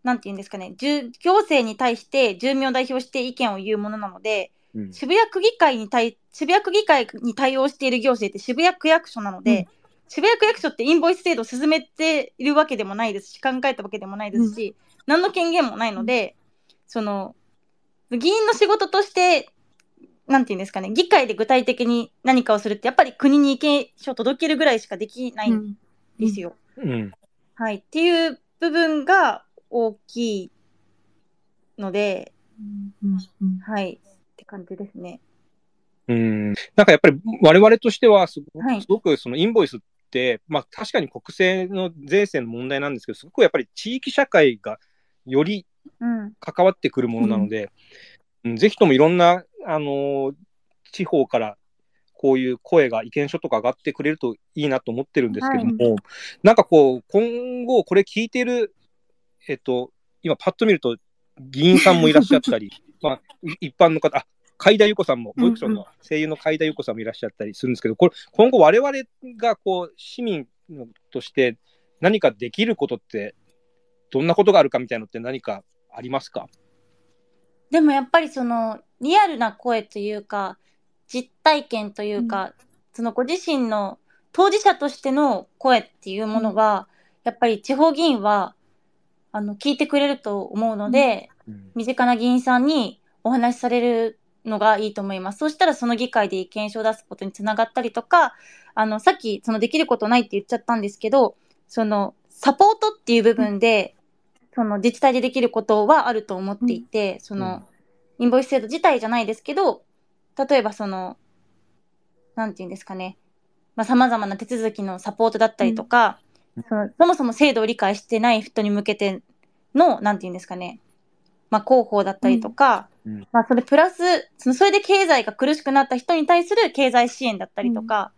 何、うん、て言うんですかね行政に対して住民を代表して意見を言うものなので、うん、渋谷区議会に対渋谷区議会に対応している行政って渋谷区役所なので、うん、渋谷区役所ってインボイス制度を進めているわけでもないですし考えたわけでもないですし、何の権限もないので、その議員の仕事としてなんていうんですかね、議会で具体的に何かをするって、やっぱり国に意見書を届けるぐらいしかできないんですよ。うんうん、はい、っていう部分が大きいので、はい、って感じですね。うん、なんかやっぱり我々としてはすご,、すごくそのインボイスって、まあ、確かに国政の税制の問題なんですけどすごくやっぱり地域社会がより関わってくるものなので、うん、ぜひともいろんなあの地方からこういう声が、意見書とか上がってくれるといいなと思ってるんですけども、はい、なんかこう、今後、これ聞いてる、えっと、今、パッと見ると、議員さんもいらっしゃったり、[laughs] まあ、一般の方、あ海田裕子さんも、ボイクションの声優の海田裕子さんもいらっしゃったりするんですけど、これ、今後、我々がこう市民として何かできることって、どんなことがあるかみたいなのって何かありますかでもやっぱりそのリアルな声というか実体験というか、うん、そのご自身の当事者としての声っていうものが、うん、やっぱり地方議員はあの聞いてくれると思うので、うん、身近な議員さんにお話しされるのがいいと思います。そうしたらその議会で意見書を出すことにつながったりとか、あの、さっきそのできることないって言っちゃったんですけど、そのサポートっていう部分でその自治体でできることはあると思っていて、うん、その、インボイス制度自体じゃないですけど、例えばその、なんていうんですかね、まあ、様々な手続きのサポートだったりとか、うん、そのそもそも制度を理解してない人に向けての、なんていうんですかね、まあ、広報だったりとか、うん、まあ、それプラス、そのそれで経済が苦しくなった人に対する経済支援だったりとか、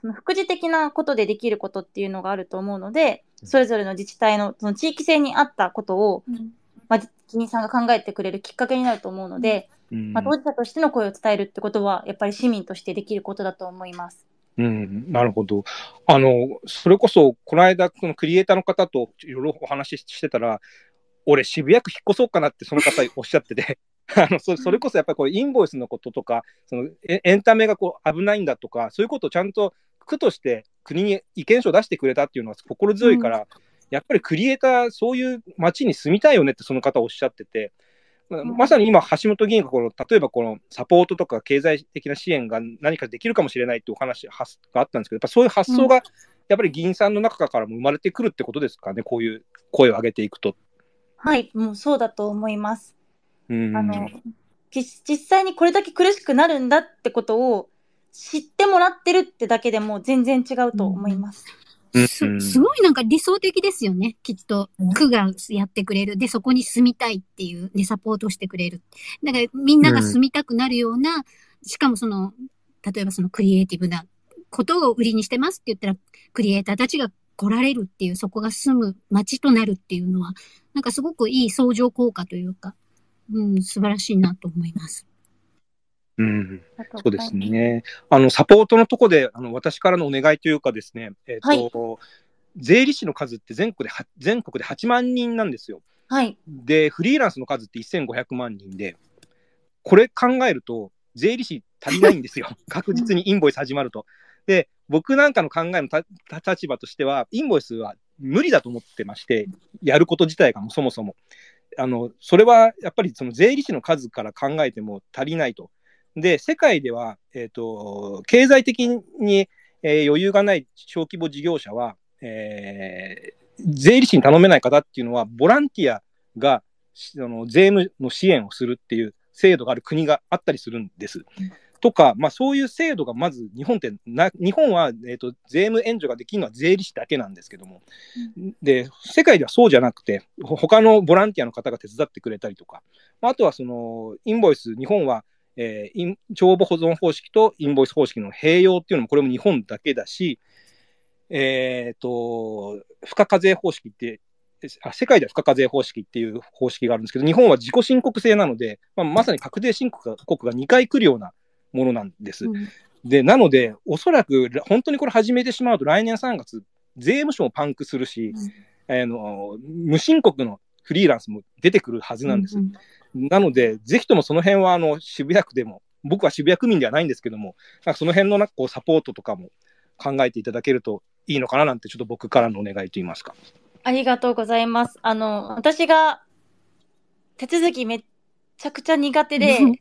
その副次的なことでできることっていうのがあると思うので、それぞれの自治体のその地域性に合ったことを、まあ、議員さんが考えてくれるきっかけになると思うので、まあ、当事者としての声を伝えるってことは、やっぱり市民としてできることだと思います。うん、なるほど。あの、それこそ、この間、このクリエイターの方といろいろお話ししてたら、俺、渋谷区引っ越そうかなって、その方おっしゃってて、[laughs] あのそれこそやっぱりこうインボイスのこととか、そのエンタメがこう危ないんだとか、そういうことをちゃんと区として国に意見書を出してくれたっていうのは心強いから、うん、やっぱりクリエイター、そういう街に住みたいよねってその方おっしゃってて、まあ、まさに今、橋本議員がこの例えばこのサポートとか経済的な支援が何かできるかもしれないってお話があったんですけど、やっぱそういう発想がやっぱり議員さんの中からも生まれてくるってことですかね、こういう声を上げていくと。はい、もうそうだと思います。うんあの実際にこれだけ苦しくなるんだってことを知ってもらってるってだけでも全然違うと思います。うん、すすごいなんか理想的ですよね、きっと。区がやってくれる。で、そこに住みたいっていう、で、サポートしてくれる。だからみんなが住みたくなるような、しかもその、例えばそのクリエイティブなことを売りにしてますって言ったら、クリエイターたちが来られるっていう、そこが住む街となるっていうのは、なんかすごくいい相乗効果というか、うん、素晴らしいなと思います。うん、そうですね。あの、サポートのとこで、あの、私からのお願いというかですね、えっ、ー、と、はい、税理士の数って全国で、全国で8万人なんですよ。はい。で、フリーランスの数って1500万人で、これ考えると、税理士足りないんですよ。[laughs] 確実にインボイス始まると。で、僕なんかの考えの立場としては、インボイスは無理だと思ってまして、やること自体がもそもそも。あの、それはやっぱりその税理士の数から考えても足りないと。で、世界では、えっ、ー、と、経済的に、えー、余裕がない小規模事業者は、えー、税理士に頼めない方っていうのは、ボランティアが、あの税務の支援をするっていう制度がある国があったりするんです。とか、まあ、そういう制度がまず日本ってな、日本は、えーと、税務援助ができるのは税理士だけなんですけども、で世界ではそうじゃなくて、他のボランティアの方が手伝ってくれたりとか、あとはそのインボイス、日本はえー、帳簿保存方式とインボイス方式の併用っていうのも、これも日本だけだし、えっ、ー、と、付加課税方式って、あ世界では付加課税方式っていう方式があるんですけど、日本は自己申告制なので、まあ、まさに確定申告が国が2回来るようなものなんです。うん、で、なので、おそらく本当にこれ始めてしまうと、来年3月、税務署もパンクするし、うん、あの無申告のフリーランスも出てくるはずなんです。うんなので、ぜひともその辺はあの渋谷区でも、僕は渋谷区民ではないんですけども、なんかその辺のなんかこうサポートとかも考えていただけるといいのかななんて、ちょっと僕からのお願いと言いますか。ありがとうございます。あの、私が手続きめっちゃくちゃ苦手で、[laughs]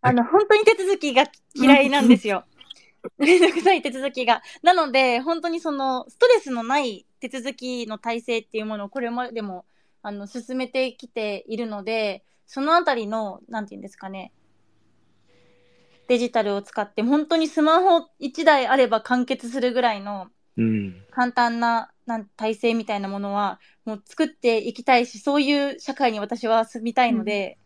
あの、本当に手続きが嫌いなんですよ。[laughs] めんどくさい手続きが。なので、本当にその、ストレスのない手続きの体制っていうものをこれまでも、あの、進めてきているので、そのあたりの、なんていうんですかね、デジタルを使って、本当にスマホ1台あれば完結するぐらいの簡単な,、なん体制みたいなものは、もう作っていきたいし、そういう社会に私は住みたいので、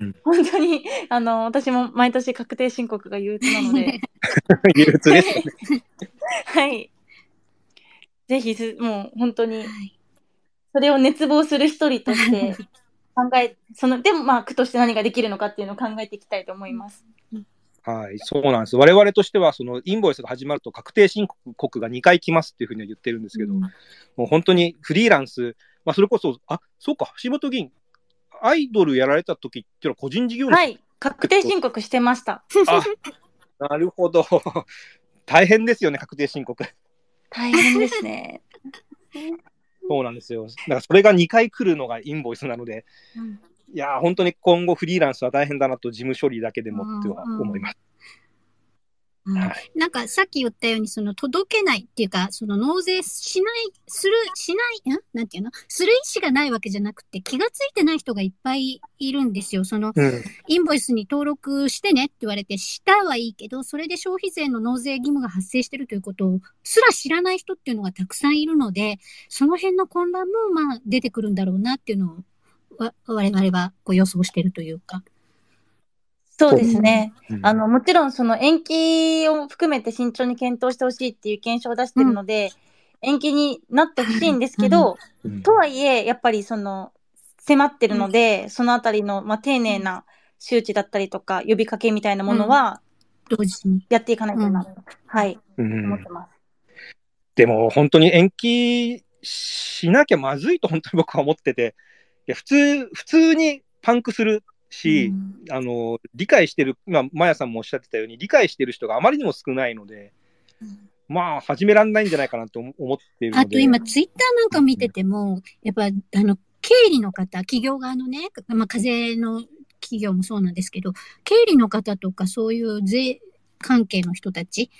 うん、本当にあの私も毎年確定申告が憂鬱なので [laughs] 憂鬱ですね [laughs] はいぜひすもう本当に、それを熱望する一人として [laughs] 考え、その、でも、まあ、区として何ができるのかっていうのを考えていきたいと思います。はい、そうなんです。我々としては、そのインボイスが始まると確定申告が2回来ますっていうふうには言ってるんですけど、うん、もう本当にフリーランス、まあ、それこそ、あそうか、橋本議員、アイドルやられた時っていうのは個人事業主はい確定申告してました。なるほど。[laughs] 大変ですよね、確定申告。大変ですね。[laughs] そうなんですよ。だからそれが2回来るのがインボイスなので、うん、いや、本当に今後フリーランスは大変だなと事務処理だけでもっては思います。うんうんうん、なんかさっき言ったように、その届けないっていうか、その納税しない、する、しない、んなんていうのする意思がないわけじゃなくて、気がついてない人がいっぱいいるんですよ。その、うん、インボイスに登録してねって言われて、したはいいけど、それで消費税の納税義務が発生してるということを、すら知らない人っていうのがたくさんいるので、その辺の混乱も、まあ、出てくるんだろうなっていうのを、わ、我々はこう予想してるというか。そうですね、うん、あのもちろんその延期を含めて慎重に検討してほしいっていう検証を出しているので、うん、延期になってほしいんですけど、うん、とはいえやっぱりその迫ってるので、そのあたりの、まあ、丁寧な周知だったりとか呼びかけみたいなものは、やっていかないとなと、はい、思ってます。でも本当に延期しなきゃまずいと本当に僕は思ってて、いや普通、普通にパンクするし、うん、あの理解してる、あ、まやさんもおっしゃってたように、理解してる人があまりにも少ないので、うん、まあ、始められないんじゃないかなと思ってるあと今、ツイッターなんか見てても、やっぱ、あの、経理の方、企業側のね、まあ、課税の企業もそうなんですけど、経理の方とか、そういう税関係の人たち、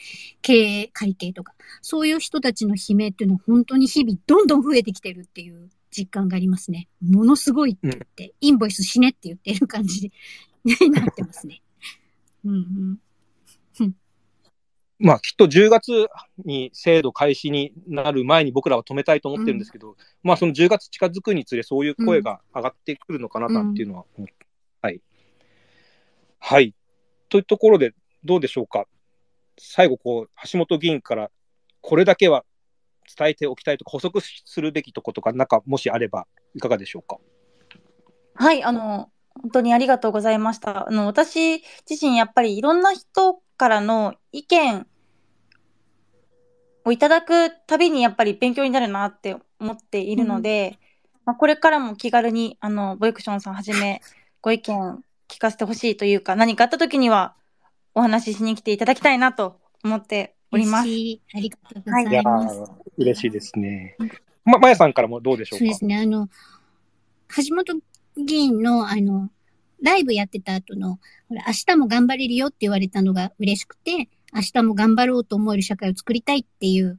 経営会計とか、そういう人たちの悲鳴っていうのは本当に日々どんどん増えてきてるっていう。実感がありますね。ものすごいって言って、うん、インボイスしねって言ってる感じ [laughs] になってますね。うんうん、まあきっと10月に制度開始になる前に僕らは止めたいと思ってるんですけど、うん、まあその10月近づくにつれそういう声が上がってくるのかなっていうのは思って、はい。はい。というところでどうでしょうか。最後こう橋本議員からこれだけは伝えておきたいとか、補足するべきとことか、なんかもしあれば、いかがでしょうか。はいあの本当にありがとうございました。あの私自身やっぱりいろんな人からの意見をいただくたびにやっぱり勉強になるなって思っているので、うん、まあ、これからも気軽にあのボイクションさんはじめご意見聞かせてほしいというか何かあった時にはお話ししに来ていただきたいなと思っております。ありがとうございます。い嬉しいですね。ま、まやさんからもどうでしょうそうですね。あの、橋本議員の、あの、ライブやってた後の、ほら、明日も頑張れるよって言われたのが嬉しくて、明日も頑張ろうと思える社会を作りたいっていう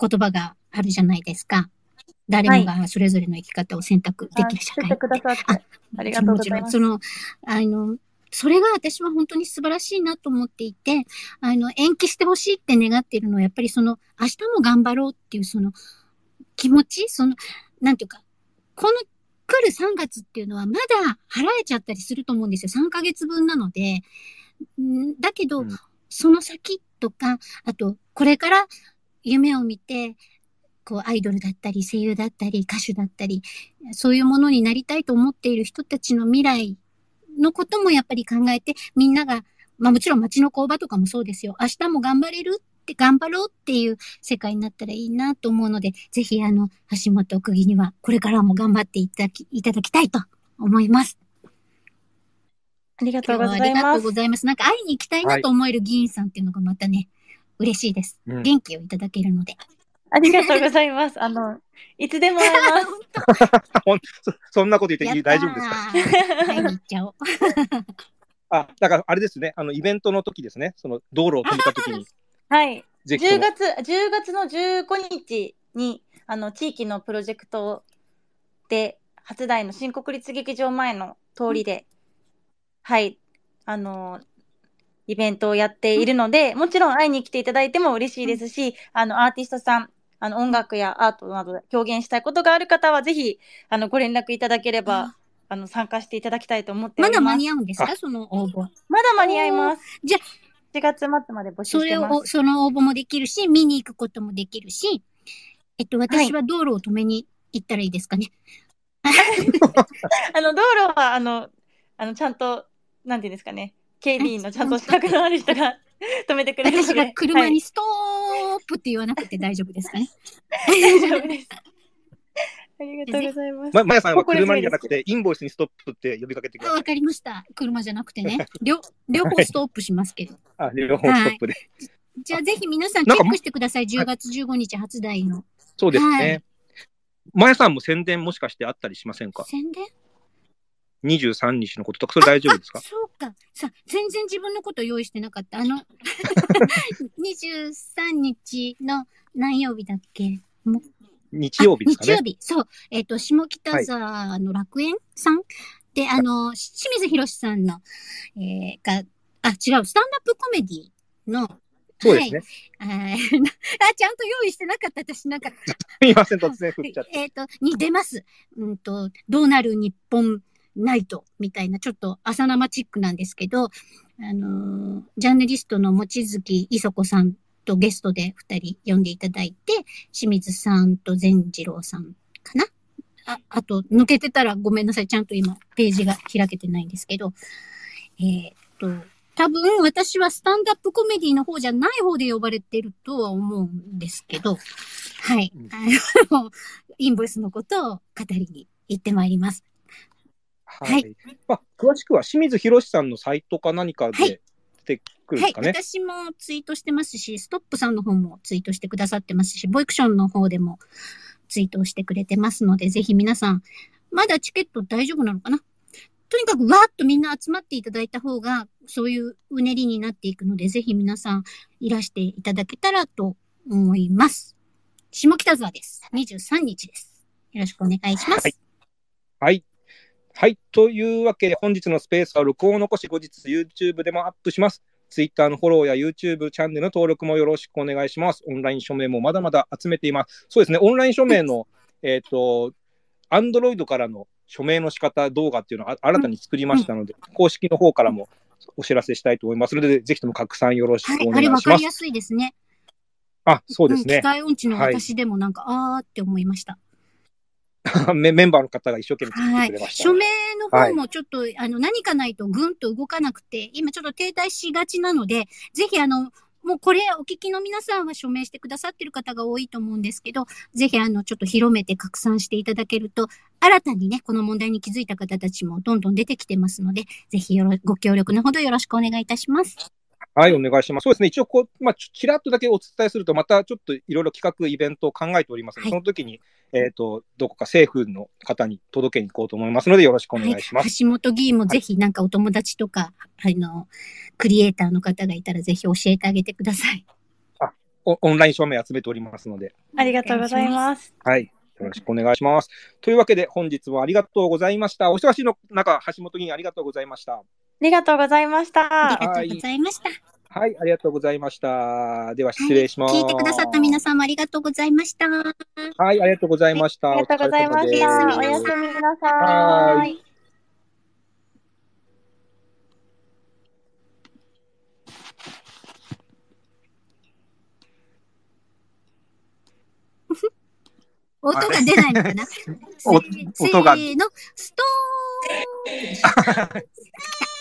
言葉があるじゃないですか。誰もがそれぞれの生き方を選択できる社会、はい、あありがとうございます。その、あの、それが私は本当に素晴らしいなと思っていて、あの、延期してほしいって願っているのは、やっぱりその、明日も頑張ろうっていうその、気持ちその、なんていうか、この来る3月っていうのはまだ払えちゃったりすると思うんですよ。3ヶ月分なので。だけど、うん、その先とか、あと、これから夢を見て、こう、アイドルだったり、声優だったり、歌手だったり、そういうものになりたいと思っている人たちの未来のこともやっぱり考えて、みんなが、まあもちろん町の工場とかもそうですよ。明日も頑張れるって、頑張ろうっていう世界になったらいいなと思うので、ぜひあの、橋本区議にはこれからも頑張っていただき、いただきたいと思います。ありがとうございます。ありがとうございます。なんか会いに行きたいなと思える議員さんっていうのがまたね、はい、嬉しいです。元気をいただけるので。うん、ありがとうございます。あの、いつでも会えます。[laughs] ほんそそんなこと言って大丈夫ですか会いに行っちゃおう。あ、だからあれですね、あのイベントの時ですね、その道路を止めた時に。[laughs] はい。10月、10月の15日に、あの、地域のプロジェクトで、初代の新国立劇場前の通りで、はい、あのイベントをやっているので、もちろん会いに来ていただいても嬉しいですし、あの、アーティストさん、あの音楽やアートなどで表現したいことがある方は、ぜひあのご連絡いただければ、あの参加していただきたいと思ってまだ間に合うんですか、その応募。まだ間に合います。じゃ7月末まで募集それを、その応募もできるし、見に行くこともできるし、えっと、私は道路を止めに行ったらいいですかね。はい、あの、道路は、あの、あの、ちゃんと、なんていうんですかね、警備員のちゃんとしたくのある人が [laughs] 止めてくれる。私が車にストップって言わなくて大丈夫ですかね。大丈夫です。ありがとうございます。ま、やさんは車にじゃなくて、インボイスにストップって呼びかけてください。わかりました。車じゃなくてね。[laughs] 両、両方ストップしますけど。あ、両方ストップで。じゃあぜひ皆さんチェックしてください。10月15日発売の。そうですね。まやさんも宣伝もしかしてあったりしませんか宣伝23日のこととか、それ大丈夫ですかそうか。さ、全然自分のこと用意してなかった。あの、23 [laughs] 日の何曜日だっけ日曜日ですか、ね、日曜日。そう。えっ、ー、と、下北沢の楽園さん、はい、で、あの、清水博さんの、えー、が、あ、違う、スタンダップコメディの、そうですね。はい、あ [laughs] ちゃんと用意してなかった、私なんか。[laughs] すみません、突然振っちゃって。えっ、と、に出ます。うんと、どうなる日本ナイトみたいな、ちょっと浅生チックなんですけど、あのー、ジャーナリストの望月磯子さんとゲストで二人呼んでいただいて、清水さんと善次郎さんかなあ、あと、抜けてたらごめんなさい。ちゃんと今、ページが開けてないんですけど、えー、っと、多分私はスタンダップコメディの方じゃない方で呼ばれてるとは思うんですけど、はい。あの、インボイスのことを語りに行ってまいります。はい。まあ、詳しくは清水博さんのサイトか何かで出てくるんですかね、はいはい、私もツイートしてますし、ストップさんの方もツイートしてくださってますし、ボイクションの方でもツイートしてくれてますので、ぜひ皆さん、まだチケット大丈夫なのかなとにかくわーっとみんな集まっていただいた方が、そういううねりになっていくので、ぜひ皆さんいらしていただけたらと思います。下北沢です。23日です。よろしくお願いします。はい、はいはい。というわけで、本日のスペースは録音を残し、後日 YouTube でもアップします。Twitter のフォローや YouTube チャンネルの登録もよろしくお願いします。オンライン署名もまだまだ集めています。そうですね、オンライン署名の、えっ、と、Android からの署名の仕方動画っていうのを新たに作りましたので、公式の方からもお知らせしたいと思いますので、ぜひとも拡散よろしくお願いします。はい、あれわかりやすいですね。あ、そうですね。機械音痴の私でもなんか、はい、あーって思いました。[laughs] メンバーの方が一生懸命作ってくれました、ね、はい。署名の方もちょっと、はい、あの、何かないとぐんと動かなくて、今ちょっと停滞しがちなので、ぜひあの、もうこれお聞きの皆さんは署名してくださってる方が多いと思うんですけど、ぜひあの、ちょっと広めて拡散していただけると、新たにね、この問題に気づいた方たちもどんどん出てきてますので、ぜひよろご協力のほどよろしくお願いいたします。はい、お願いします。そうですね、一応こう、まあ、ちらっとだけお伝えすると、またちょっといろいろ企画、イベントを考えておりますので、はい、その時に、えっ、ー、と、どこか政府の方に届けに行こうと思いますので、よろしくお願いします。はい、橋本議員もぜひ、なんかお友達とか、はい、あの、クリエイターの方がいたら、ぜひ教えてあげてください。あ、オンライン証明集めておりますので。ありがとうございます。はい。よろしくお願いします。というわけで、本日はありがとうございました。お忙しいの中、橋本議員ありがとうございました。りがとうございました。ありがとうございました。はい、ありがとうございました。では失礼します、はい、聞いてくださった皆さんもありがとうございました。はい、ありがとうございました。ありがとうございました。おやすみなさい。[laughs] 音が出ないのかな音が。せーの、ストーン [laughs]